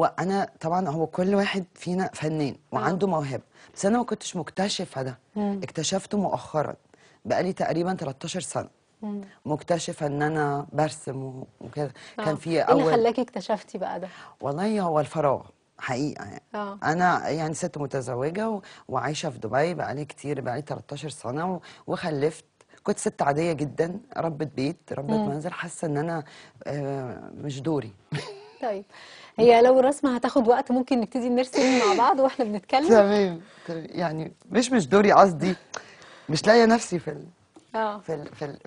وانا طبعا هو كل واحد فينا فنان وعنده موهبه بس انا ما كنتش مكتشفه ده مم. اكتشفته مؤخرا بقالي تقريبا 13 سنه مم. مكتشفه ان انا برسم وكده آه. كان في اول ايه اللي خلاكي اكتشفتي بقى ده والله هو الفراغ حقيقه يعني أوه. انا يعني ست متزوجه و... وعايشه في دبي بقالي كتير بقالي 13 سنه و... وخلفت كنت ست عاديه جدا ربت بيت ربت منزل حاسه ان انا آه مش دوري طيب هي لو الرسمه هتاخد وقت ممكن نبتدي نرسم مع بعض واحنا بنتكلم تمام يعني مش مش دوري قصدي مش لاقيه نفسي في ال... اه في ال... في ال...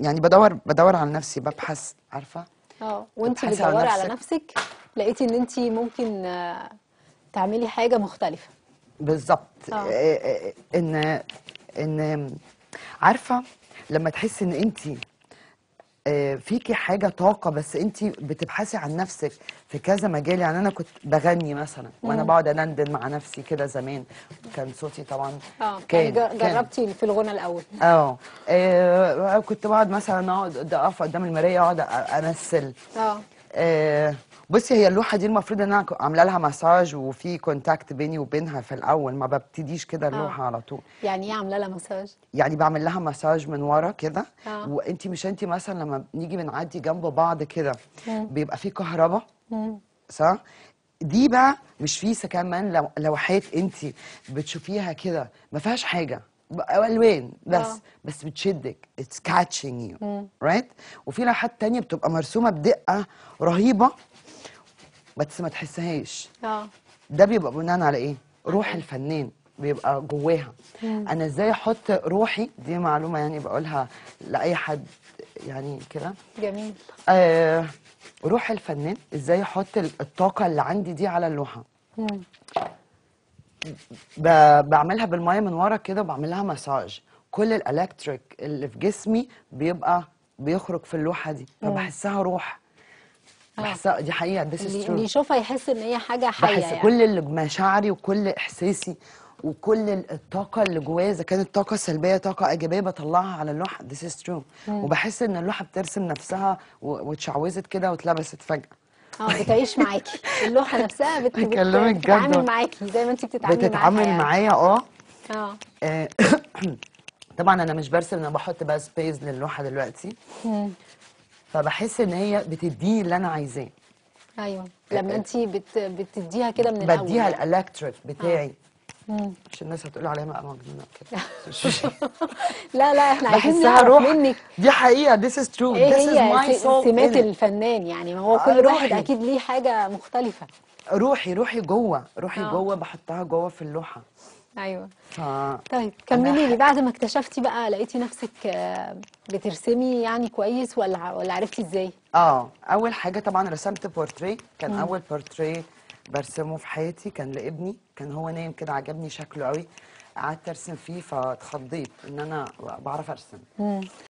يعني بدور بدور على نفسي ببحث عارفه اه وانت بتدوري على, على نفسك لقيتي ان انت ممكن آه، تعملي حاجه مختلفه بالظبط آه. آه، ان ان عارفه لما تحسي ان انت آه، فيكي حاجه طاقه بس انت بتبحثي عن نفسك في كذا مجال يعني انا كنت بغني مثلا وانا بقعد اندن مع نفسي كده زمان كان صوتي طبعا آه. يعني كان يعني جربتي كان. في الغنى الاول آه. اه كنت بقعد مثلا اقعد اقف قدام المرايه اقعد امثل اه آه بصي هي اللوحه دي المفروض ان انا عامله لها مساج وفي كونتاكت بيني وبينها في الاول ما ببتديش كده آه. اللوحه آه. على طول يعني ايه عامله لها مساج يعني بعمل لها مساج من ورا كده آه. وانت مش انت مثلا لما بنيجي بنعدي جنب بعض كده بيبقى في كهرباء صح دي بقى مش في كمان لوحات انت بتشوفيها كده ما فيهاش حاجه الوان بس أوه. بس بتشدك اتس كاتشنج يو رايت وفي لوحات تانية بتبقى مرسومه بدقه رهيبه بس ما تحسهاش اه ده بيبقى بناء على ايه روح الفنان بيبقى جواها مم. انا ازاي احط روحي دي معلومه يعني بقولها لاي حد يعني كده جميل آه روح الفنان ازاي احط الطاقه اللي عندي دي على اللوحه مم. بعملها بالميه من ورا كده وبعملها مساج كل الالكتريك اللي في جسمي بيبقى بيخرج في اللوحه دي فبحسها روح آه. بحسها دي حقيقه ذس اللي يشوفها يحس ان هي حاجه حقيقيه بحس يعني. كل اللي مشاعري وكل احساسي وكل الطاقه اللي جوايا اذا كانت طاقه سلبيه طاقه ايجابيه بطلعها على اللوحه ذس از ترو وبحس ان اللوحه بترسم نفسها واتشعوذت كده واتلبست فجاه اه بتعيش معاكي اللوحه نفسها بتتعامل معاكي زي ما انت بتتعاملي معايا بتتعامل يعني. معايا اه اه, آه، طبعا انا مش برسم انا بحط بقى سبيس للوحه دلوقتي فبحس ان هي بتديني اللي انا عايزاه ايوه آه، لما آه. انت بت... بتديها كده من الاول بديها الالكتريك بتاعي آه. مش الناس هتقول عليها بقى مجنونه كده لا لا احنا عايزين نعرف منك دي حقيقه this is true ايه this هي is my سمات الفنان يعني ما هو آه، كل واحد اكيد ليه حاجه مختلفه روحي روحي جوه روحي آه. جوه بحطها جوه في اللوحه ايوه ف... طيب كملي لي بعد ما اكتشفتي بقى لقيتي نفسك آه، بترسمي يعني كويس ولا ولا عرفتي ازاي اه اول حاجه طبعا رسمت بورتريه كان مم. اول بورتريه برسمه في حياتي كان لابني كان هو نايم كده عجبني شكله قوي قعدت ارسم فيه فاتخضيت ان انا بعرف ارسم